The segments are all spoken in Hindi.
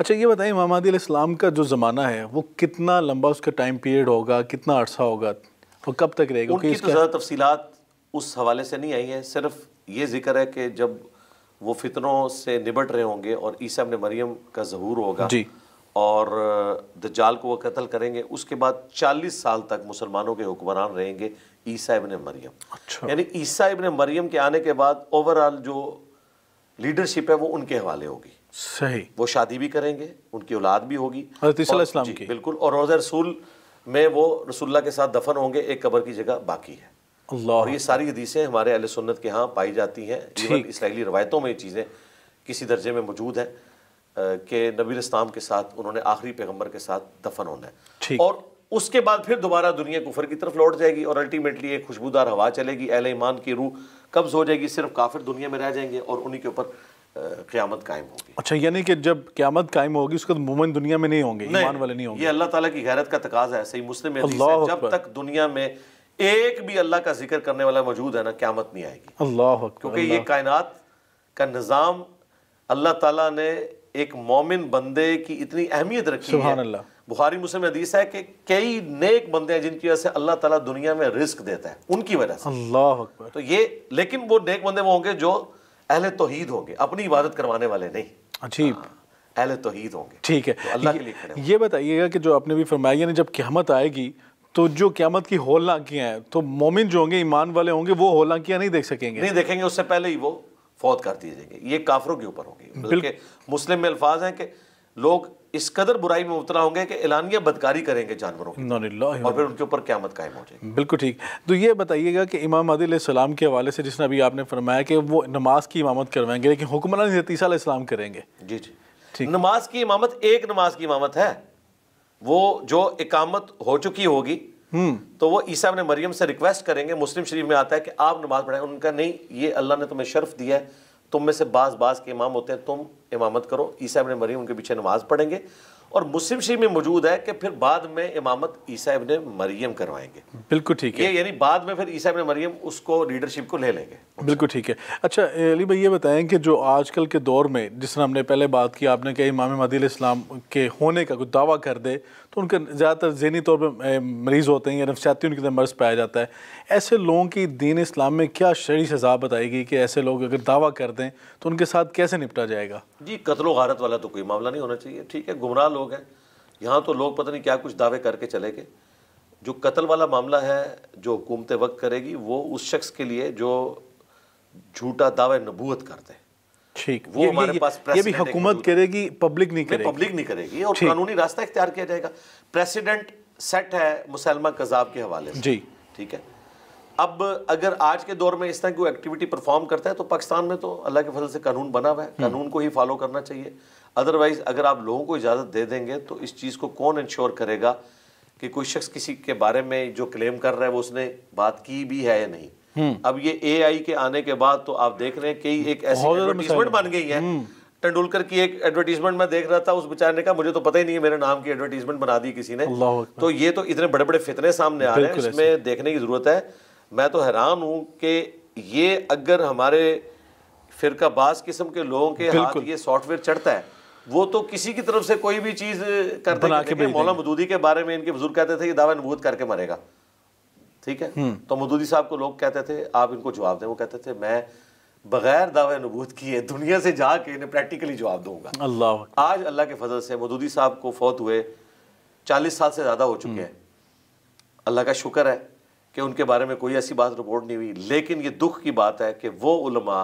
अच्छा ये बताइए मामादी इस्लाम का जो ज़माना है वो कितना लंबा उसका टाइम पीरियड होगा कितना अर्सा होगा और कब तक रहेगा उनकी तो ज़्यादा तफसीत उस हवाले से नहीं आई हैं सिर्फ ये जिक्र है कि जब वो फितरों से निबट रहे होंगे और ईसा ने मरियम का जहूर होगा जी और दजाल को वो कत्ल करेंगे उसके बाद 40 साल तक मुसलमानों के हुक्मरान रहेंगे ईसा इबन मरियम अच्छा। यानी ईसा इबन मरियम के आने के बाद ओवरऑल जो लीडरशिप है वो उनके हवाले होगी सही वो शादी भी करेंगे उनकी औलाद भी होगी इस्लाम की बिल्कुल और रोज़ रसूल में वो रसुल्ला के साथ दफन होंगे एक कबर की जगह बाकी है और ये सारी हदीसें हमारे अहल सुन्नत के यहाँ पाई जाती हैं इवन इसराइली रवायतों में ये चीज़ें किसी दर्जे में मौजूद हैं कि नबी इस्लाम के साथ उन्होंने आखिरी पैगम्बर के साथ दफन होना है और उसके बाद फिर दोबारा दुनिया कुफर की तरफ लौट जाएगी और अल्टीमेटली एक खुशबूदार हवा चलेगी अहल ईमान की रूह कब्ज़ हो जाएगी सिर्फ काफिर दुनिया में रह जाएंगे और उन्हीं के ऊपर क़्यामत कायम होगी अच्छा यानी कि जब क़्यामत कायम होगी उसके बाद मोमिन दुनिया में नहीं होंगे ईमान वाले नहीं होंगे ये अल्लाह ताला की गैरत का तकाज है सही मुस्लिम है जब तक दुनिया में एक भी अल्लाह का जिक्र करने वाला मौजूद है ना क़्यामत नहीं आएगी अल्लाह क्योंकि ये कायनात का निज़ाम अल्लाह ताला ने एक मोमिन बंदे की इतनी अहमियत रखी है बुखारी मुस्लिम हदीस है कि कई नेक बंदे हैं जिनकी वजह से अल्लाह ताला दुनिया में रिस्क देता है उनकी वजह से अल्लाह तो ये लेकिन वो नेक बंदे वो होंगे जो अहल तोहीद होंगे अपनी इबादत करवाने वाले नहीं अजीब हाँ, अहल तोहीद होंगे ठीक है तो अल्लाह के लिए खड़े ये बताइएगा कि जो आपने भी फरमाया ने जब क्यामत आएगी तो जो क्यामत की होलनाकियाँ हैं तो मोमिन जो होंगे ईमान वाले होंगे वो होलनाकियाँ नहीं देख सकेंगे नहीं देखेंगे उससे पहले ही वो फौत कर दिए जाएंगे ये काफरों के ऊपर होंगे बल्कि मुस्लिम में अल्फाज हैं कि लोग इस कदर बुराई में उतरा होंगे कि एलानिया बदकारी करेंगे जानवरों की और फिर उनके ऊपर क्या मत कायम हो जाएगी बिल्कुल ठीक तो ये बताइएगा कि इमाम आदिल सलाम के हवाले से जिसने अभी आपने फरमाया कि वो नमाज की इमामत करवाएंगे लेकिन हुक्मरान नतीसा इस्लाम करेंगे जी जी ठीक नमाज की इमामत एक नमाज की इमामत है वो जो इकामत हो चुकी होगी हम्म। तो वो ईसा ने मरियम से रिक्वेस्ट करेंगे मुस्लिम शरीफ में आता है कि आप नमाज पढ़ें उनका नहीं ये अल्लाह ने तुम्हें शर्फ दिया है तुम में से बास बास के इमाम होते हैं तुम इमामत करो ईसा इबन मरीम उनके पीछे नमाज पढ़ेंगे और मुस्लिम शरीफ में मौजूद है कि फिर बाद में इमामत ईसा इबन मरियम करवाएंगे बिल्कुल ठीक है यानी बाद में फिर ईसा इबन मरियम उसको लीडरशिप को ले लेंगे बिल्कुल ठीक है अच्छा अली भाई ये बताएं कि जो आजकल के दौर में जिस हमने पहले बात की आपने कहा इमाम मदील इस्लाम के होने का कुछ दावा कर दे तो उनके ज़्यादातर जहनी तौर पर मरीज़ होते हैं या नफसियाती उनके अंदर मर्ज़ पाया जाता है ऐसे लोगों की दीन इस्लाम में क्या शरी सज़ा बताएगी कि ऐसे लोग अगर दावा कर दें तो उनके साथ कैसे निपटा जाएगा जी कतलो गारत वाला तो कोई मामला नहीं होना चाहिए ठीक है गुमराह लोग हैं यहाँ तो लोग पता नहीं क्या कुछ दावे करके चले गए जो कत्ल वाला मामला है जो हुकूमत वक्त करेगी वो उस शख्स के लिए जो झूठा दावा नबूत करते हैं ठीक वो हमारे पास ये भी हुकूमत करेगी पब्लिक नहीं करेगी पब्लिक नहीं करेगी और कानूनी रास्ता इख्तियार किया जाएगा प्रेसिडेंट सेट है मुसलमा कजाब के हवाले से जी ठीक है अब अगर आज के दौर में इस तरह की एक्टिविटी परफॉर्म करता है तो पाकिस्तान में तो अल्लाह के फजल से कानून बना हुआ है हम्म। कानून को ही फॉलो करना चाहिए अदरवाइज़ अगर आप लोगों को इजाज़त दे देंगे तो इस चीज़ को कौन इंश्योर करेगा कि कोई शख्स किसी के बारे में जो क्लेम कर रहा है वो उसने बात की भी है या नहीं हम्म। अब ये एआई के आने के बाद तो आप देख रहे हैं कई एक ऐसी एडवर्टीजमेंट बन गई है हम्म। तेंडुलकर की एक एडवर्टीजमेंट मैं देख रहा था उस बेचारे ने कहा मुझे तो पता ही नहीं है मेरे नाम की एडवर्टीजमेंट बना दी किसी ने तो ये तो इतने बड़े बड़े फितने सामने आ रहे हैं इसमें देखने की ज़रूरत है मैं तो हैरान हूँ कि ये अगर हमारे फिर का बास किस्म के लोगों के हाथ ये सॉफ्टवेयर चढ़ता है वो तो किसी की तरफ से कोई भी चीज़ करते मौला मदूदी के बारे में इनके बुजुर्ग कहते थे ये दावा नबूत करके मरेगा ठीक है हम्म। तो मदूदी साहब को लोग कहते थे आप इनको जवाब दें वो कहते थे मैं बगैर दावे नबूत किए दुनिया से जाके इन्हें प्रैक्टिकली जवाब दूंगा अल्लाह आज अल्लाह के फजल से मदूदी साहब को फौत हुए चालीस साल से ज़्यादा हो चुके हैं हम्म। अल्लाह का शुक्र है कि उनके बारे में कोई ऐसी बात रिपोर्ट नहीं हुई लेकिन ये दुख की बात है कि वो उलमा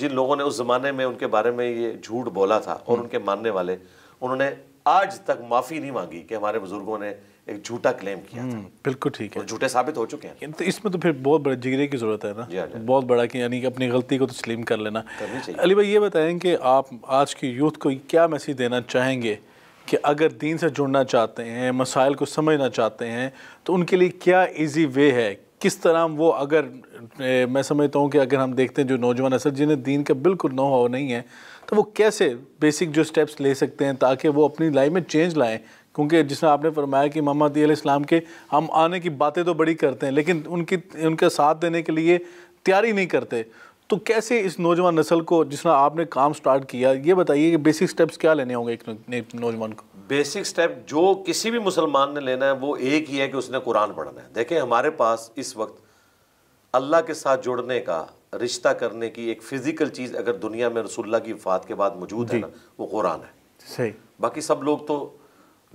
जिन लोगों ने उस ज़माने में उनके बारे में ये झूठ बोला था और हम्म। उनके मानने वाले उन्होंने आज तक माफी नहीं मांगी कि हमारे बुजुर्गों ने एक झूठा क्लेम किया था हम्म, बिल्कुल ठीक है झूठे साबित हो चुके हैं तो इसमें तो फिर बहुत बड़े जिगरे की ज़रूरत है ना जी हाँ जी बहुत बड़ा कि यानी कि अपनी गलती को तो स्लीम कर लेना अली भाई ये बताएं कि आप आज के यूथ को क्या मैसेज देना चाहेंगे कि अगर दीन से जुड़ना चाहते हैं मसाइल को समझना चाहते हैं तो उनके लिए क्या ईजी वे है किस तरह वो अगर मैं समझता हूँ कि अगर हम देखते हैं जो नौजवान असर जिन्हें दीन का बिल्कुल नो नहीं है तो वो कैसे बेसिक जो स्टेप्स ले सकते हैं ताकि वो अपनी लाइफ में चेंज लाएँ क्योंकि जिसने आपने फरमाया कि मोहम्मद इस्लाम के हम आने की बातें तो बड़ी करते हैं लेकिन उनकी उनका साथ देने के लिए तैयारी नहीं करते तो कैसे इस नौजवान नस्ल को जिसना आपने काम स्टार्ट किया ये बताइए कि बेसिक स्टेप्स क्या लेने होंगे एक नौजवान को बेसिक स्टेप जो किसी भी मुसलमान ने लेना है वो एक ही है कि उसने कुरान पढ़ना है देखें हमारे पास इस वक्त अल्लाह के साथ जुड़ने का रिश्ता करने की एक फ़िज़िकल चीज़ अगर दुनिया में रसुल्ला की वफ़ात के बाद मौजूद है ना वो कुरान है सही बाकी सब लोग तो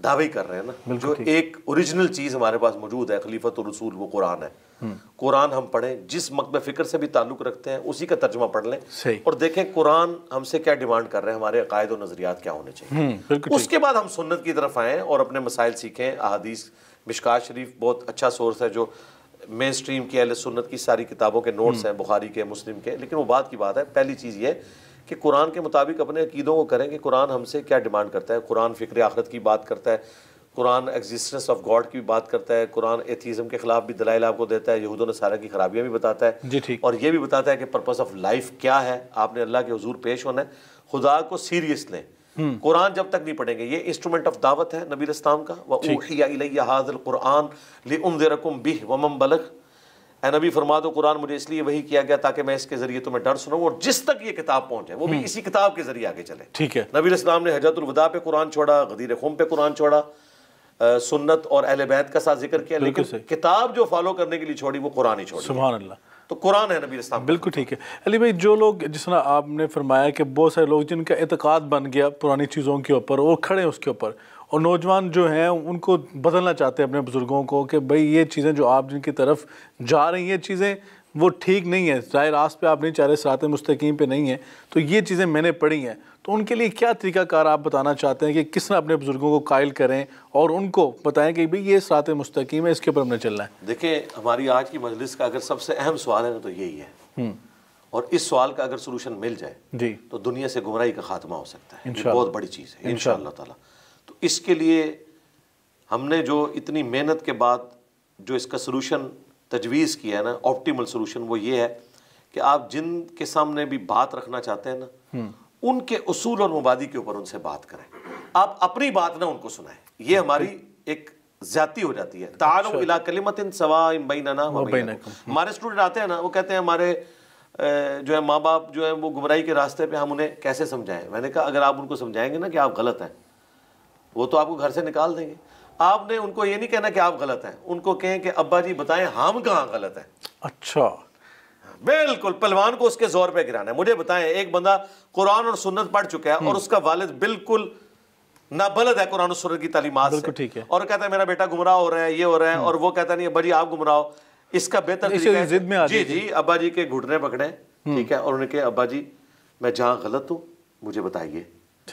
दावे ही कर रहे हैं ना जो एक ओरिजिनल चीज़ हमारे पास मौजूद है खलीफत और रसूल वो कुरान है हम्म। कुरान हम पढ़ें जिस मकब फ़िक्र से भी ताल्लुक़ रखते हैं उसी का तर्जमा पढ़ लें और देखें कुरान हमसे क्या डिमांड कर रहे हैं हमारे अकायद और नज़रियात क्या होने चाहिए हम्म, उसके बाद हम सुन्नत की तरफ आएँ और अपने मसाइल सीखें अहादीस मिशका शरीफ बहुत अच्छा सोर्स है जो मेन स्ट्रीम की अहल सुन्नत की सारी किताबों के नोट्स हम्म। हैं बुखारी के मुस्लिम के लेकिन वो बात की बात है पहली चीज़ ये कि कुरान के मुताबिक अपने अकीदों को करें कि कुरान हमसे क्या डिमांड करता है कुरान फ़िक्र आखरत की बात करता है कुरान एग्जिस्टेंस ऑफ गॉड की भी बात करता है कुरान एथीज़म के खिलाफ भी दलाइल आपको देता है यहूदों ने सारा की खराबियाँ भी बताता है जी ठीक और ये भी बताता है कि पर्पज़ ऑफ लाइफ क्या है आपने अल्लाह के हजूर पेश होना है खुदा को सीरियस लें हम्म। कुरान जब तक नहीं पढ़ेंगे ये इंस्ट्रूमेंट ऑफ दावत है नबी इस्लाम का वह कुरान लेकुम बिह वमम बलग ए नबी फरमा दो कुरान मुझे इसलिए वही किया गया ताकि मैं इसके जरिए तुम्हें डर सुनाऊँ और जिस तक ये किताब पहुंचे वो भी हम्म। इसी किताब के जरिए आगे चले ठीक है नबी इस्लाम ने हजरतुलवदा पे कुरान छोड़ा गदीर खुम पे कुरान छोड़ा सुन्नत और अहल बैत का साथ जिक्र किया लेकिन किताब जो फॉलो करने के लिए छोड़ी वो कुरान ही छोड़ी सुबह अल्लाह तो कुरान है नबी इस्लाम बिल्कुल ठीक है अली भाई जो लोग जिस तरह आपने फरमाया कि बहुत सारे लोग जिनका एतकाद बन गया पुरानी चीज़ों के ऊपर वो खड़े हैं उसके ऊपर और नौजवान जो हैं उनको बदलना चाहते हैं अपने बुज़ुर्गों को कि भाई ये चीज़ें जो आप जिनकी तरफ जा रही हैं चीज़ें वो ठीक नहीं है ज़ाहिर रास्त पे आप नहीं चाह रहे सरात मुस्तकीम पे नहीं है तो ये चीज़ें मैंने पढ़ी हैं तो उनके लिए क्या तरीकाकार आप बताना चाहते हैं कि किस तरह अपने बुज़ुर्गों को कायल करें और उनको बताएं कि भाई ये सरात मुस्तकीम है इसके ऊपर हमने चलना है देखिए हमारी आज की मजलिस का अगर सबसे अहम सवाल है तो यही है हम्म। और इस सवाल का अगर सोलूशन मिल जाए जी तो दुनिया से गुमराही का खात्मा हो सकता है बहुत बड़ी चीज़ है इन शाह तो इसके लिए हमने जो इतनी मेहनत के बाद जो इसका सोलूशन तजवीज़ किया है ना ऑप्टिमल सोल्यूशन वो ये है कि आप जिन के सामने भी बात रखना चाहते हैं ना हम्म। उनके असूल और मुबादी के ऊपर उनसे बात करें आप अपनी बात ना उनको सुनाएं ये हमारी एक ज्यादा हो जाती है तानो कलिमत इन सवा ना हमारे स्टूडेंट आते हैं ना वो कहते हैं हमारे जो है माँ बाप जो है वो गुमराई के रास्ते पर हम उन्हें कैसे समझाएं मैंने कहा अगर आप उनको समझाएंगे ना कि आप गलत हैं वो तो आपको घर से निकाल देंगे आपने उनको ये नहीं कहना कि आप गलत हैं उनको कहें कि अब्बा जी बताएं हम कहाँ गलत हैं अच्छा बिल्कुल पलवान को उसके जोर पे गिराना है मुझे बताएं एक बंदा कुरान और सुन्नत पढ़ चुका है हम्म। और उसका वालिद बिल्कुल नाबलद है कुरान सुन्नत की तालीमत से ठीक है और कहता है मेरा बेटा गुमराह हो रहा है ये हो रहा है हम्म। और वो कहता नहीं अब्बा जी आप गुमराह हो इसका बेहतर जिद में जी जी अब्बा जी के घुटने पकड़े हम्म। ठीक है और कहे अब्बा जी मैं जहाँ गलत हूँ मुझे बताइए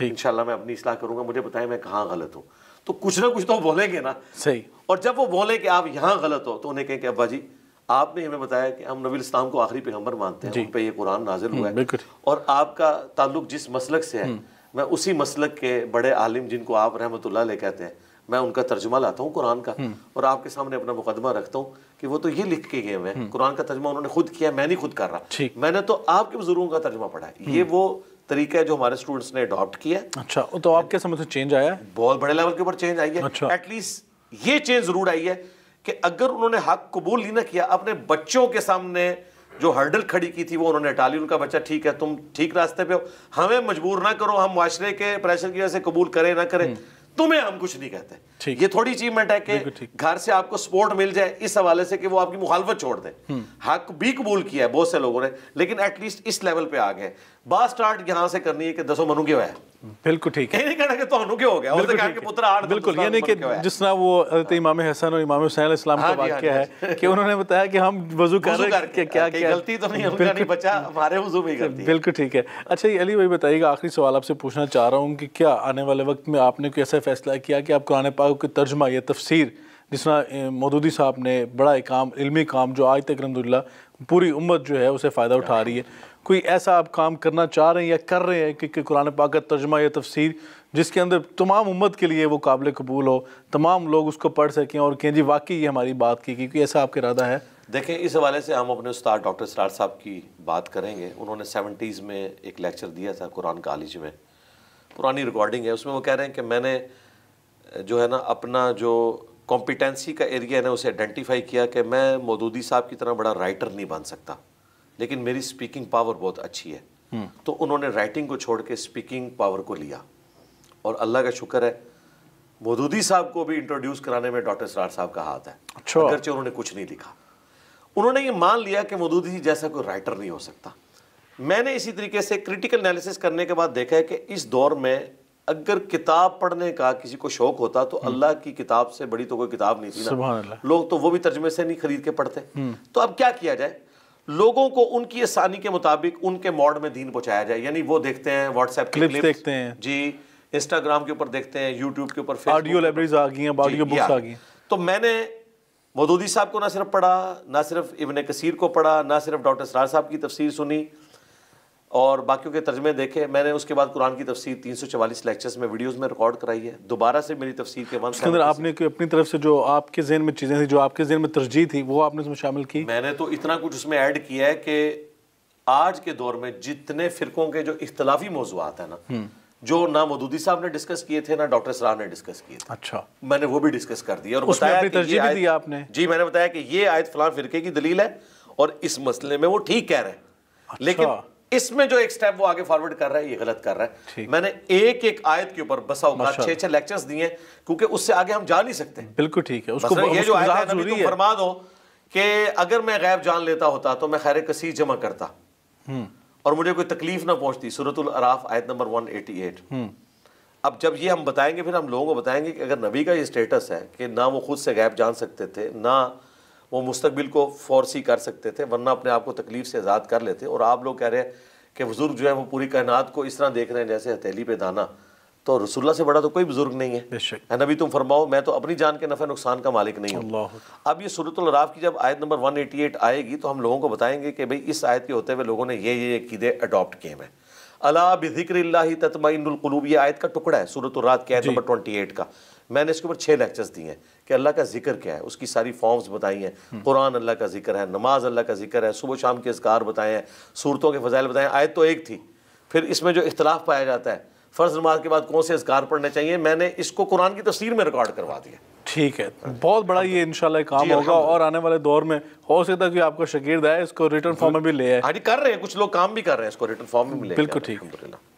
इंशाल्लाह मैं अपनी इसलाह करूंगा मुझे बताएं मैं कहाँ गलत हूँ तो कुछ ना कुछ तो बोलेंगे ना सही और जब वो बोले कि आप यहाँ गलत हो तो उन्हें कहें कि अब्बा जी आपने हमें बताया कि हम नबी इस्लाम को आखिरी पैगम्बर मानते हैं पे ये कुरान नाजिल हुआ है हम्म, और आपका ताल्लुक जिस मसलक से है हम्म। मैं उसी मसलक के बड़े आलिम जिनको आप रहमत ले कहते हैं मैं उनका तर्जुमा लाता हूँ कुरान का हम्म। और आपके सामने अपना मुकदमा रखता हूँ कि वो तो ये लिख के गए हुए हैं कुरान का तर्जुमा उन्होंने खुद किया मैं नहीं खुद कर रहा मैंने तो आपके बुजुर्गों का तर्जुमा पढ़ा है ये वो तरीका है जो हमारे स्टूडेंट्स ने अडॉप्ट किया है अच्छा तो आपके समझ से चेंज आया है बहुत बड़े लेवल के ऊपर चेंज आई है अच्छा एटलीस्ट ये चेंज जरूर आई है कि अगर उन्होंने हक कबूल ही ना किया अपने बच्चों के सामने जो हर्डल खड़ी की थी वो उन्होंने हटा ली उनका बच्चा ठीक है तुम ठीक रास्ते पे हो हमें मजबूर ना करो हम माशरे के प्रेशर की वजह से कबूल करें ना करें हम्म। तुम्हें हम कुछ नहीं कहते ये थोड़ी अचीवमेंट है कि घर से आपको सपोर्ट मिल जाए इस हवाले से कि वो आपकी मुखालफत छोड़ दे हम्म। हक भी कबूल किया है बहुत से लोगों ने लेकिन एटलीस्ट इस लेवल पे आ गए ਬਾ स्टार्ट यहां से करनी है कि दसो मनु क्यों है बिल्कुल ठीक है नहीं कहना कि तो ਤੁਹਾਨੂੰ ਕਿਉਂ ਹੋ ਗਿਆ ਉਹਦੇ ਕਹਿਣ ਕਿ ਪੁੱਤਰ ਆੜ ਬਿल्कुल यानी कि जिस तरह वो हजरत हाँ। इमाम हसन और इमाम हुसैन इस्लाम का हाँ हाँ वाक्य है कि उन्होंने बताया कि हम वजू कर रहे हैं क्या क्या गलती तो नहीं उनका नहीं बचा हमारे वजू में गलती बिल्कुल ठीक है अच्छा ये अली भाई बताइएगा आखिरी सवाल आपसे पूछना चाह रहा हूँ कि क्या आने वाले वक्त में आपने कोई ऐसा फैसला किया कि आप कुरान पाक की तर्जमा या तफसीर जिस तरह मौदूदी साहब ने बड़ा एक काम इलमी काम जो आज तक अलहमदिल्ला पूरी उम्मत जो है उसे फ़ायदा उठा रही है कोई ऐसा आप काम करना चाह रहे हैं या कर रहे हैं कि, कि कुरान पाक का तर्जमा या तफसीर जिसके अंदर तमाम उम्मत के लिए वो काबिल कबूल हो तमाम लोग उसको पढ़ सकें और कहें जी वाकई ये हमारी बात की क्योंकि ऐसा आपका इरादा है देखें इस हवाले से हम अपने उस्ताद डॉक्टर सरार साहब की बात करेंगे उन्होंने सेवेंटीज़ में एक लेक्चर दिया था कुरान कॉलेज में पुरानी रिकॉर्डिंग है उसमें वो कह रहे हैं कि मैंने जो है ना अपना जो कॉम्पिटेंसी का एरिया है ना उसे आइडेंटिफाई किया कि मैं मौदूदी साहब की तरह बड़ा राइटर नहीं बन सकता लेकिन मेरी स्पीकिंग पावर बहुत अच्छी है हम्म। तो उन्होंने राइटिंग को छोड़ के स्पीकिंग पावर को लिया और अल्लाह का शुक्र है मोदूदी साहब को भी इंट्रोड्यूस कराने में डॉक्टर सरार साहब का हाथ है अच्छा अगरचे उन्होंने कुछ नहीं लिखा उन्होंने ये मान लिया कि मोदूदी जैसा कोई राइटर नहीं हो सकता मैंने इसी तरीके से क्रिटिकल एनालिसिस करने के बाद देखा है कि इस दौर में अगर किताब पढ़ने का किसी को शौक होता तो हम्म। अल्लाह की किताब से बड़ी तो कोई किताब नहीं थी ना लोग तो वो भी तर्जमे से नहीं खरीद के पढ़ते हम्म। तो अब क्या किया जाए लोगों को उनकी आसानी के मुताबिक उनके मॉड में दीन पहुंचाया जाए यानी वो देखते हैं व्हाट्सएप क्लिप देखते हैं जी इंस्टाग्राम के ऊपर देखते हैं यूट्यूब के ऊपर ऑडियो लाइब्रेरीज आ गई हैं ऑडियो बुक्स आ गई तो मैंने मदूदी साहब को ना सिर्फ पढ़ा ना सिर्फ इबन कसीर को पढ़ा ना सिर्फ डॉक्टर सरार साहब की तफसीर सुनी और बाकियों के तर्जमे देखे मैंने उसके बाद कुरान की तफसीर 344 लेक्चर्स में वीडियोस में रिकॉर्ड कराई है दोबारा से मेरी तफसीर के उसके अंदर आपने अपनी तरफ से जो आपके जहन में चीज़ें थी जो आपके जहन में तरजीह थी वो आपने उसमें शामिल की मैंने तो इतना कुछ उसमें ऐड किया है कि आज के दौर में जितने फिरकों के जो इख्तलाफी मौजूद है ना हम्म। जो ना मदूदी साहब ने डिस्कस किए थे ना डॉक्टर सराह ने डिस्कस किए थे अच्छा मैंने वो भी डिस्कस कर दिया और बताया कि दी आपने जी मैंने बताया कि ये आयत फलां फिरके की दलील है और इस मसले में वो ठीक कह रहे हैं अच्छा। लेकिन इसमें जो एक स्टेप वो आगे फॉरवर्ड कर रहा है ये गलत कर रहा है मैंने एक एक आयत के ऊपर बसा औकात छह छह लेक्चर्स दिए क्योंकि उससे आगे हम जा नहीं सकते बिल्कुल ठीक है उसको ये जो फरमा दो कि अगर मैं गैब जान लेता होता तो मैं खैर कसी जमा करता हम्म। और मुझे कोई तकलीफ ना पहुंचती सूरतुल आयत नंबर वन एटी एट अब जब ये हम बताएंगे फिर हम लोगों को बताएंगे कि अगर नबी का ये स्टेटस है कि ना वो खुद से गैप जान सकते थे ना वो मुस्तबिल को ही कर सकते थे वरना अपने आप को तकलीफ़ से आज़ाद कर लेते और आप लोग कह रहे हैं कि बुज़ुर्ग जो है वो पूरी कायनात को इस तरह देख रहे हैं जैसे हथेली पे दाना तो रसुल्ला से बड़ा तो कोई बुजुर्ग नहीं है नबी तुम फरमाओ मैं तो अपनी जान के नफे नुकसान का मालिक नहीं हूँ अब ये सूरतराफ़ की जब आयत नंबर एट आएगी तो हम लोगों को बताएंगे कि भाई इस आयत के होते हुए लोगों ने ये ये कीदे अडॉप्ट किए हैं अला बिक्र इनकलूब यह आयत का टुकड़ा है सूरत रात की आयत नंबर ट्वेंटी एट का मैंने इसके ऊपर छः लेक्चर्स दिए हैं कि अल्लाह का जिक्र क्या है उसकी सारी फॉर्म्स बताई हैं हम्म। कुरान अल्लाह का जिक्र है नमाज अल्लाह का जिक्र है सुबह शाम के इसकार बताए हैं सूरतों के फजाइल बताएं आयत तो एक थी फिर इसमें जो इख्तलाफ पाया जाता है फ़र्ज नमाज के बाद कौन से इसकार पढ़ने चाहिए मैंने इसको कुरान की तस्वीर में रिकॉर्ड करवा दिया ठीक है बहुत बड़ा हाँ। ये इनशाला काम होगा और आने वाले दौर में हो सकता है कि आपका शगीर्द आए इसको रिटर्न फॉर्म में भी ले आए हाँ कर रहे हैं कुछ लोग काम भी कर रहे हैं इसको रिटर्न फॉर्म में बिल्कुल ठीक है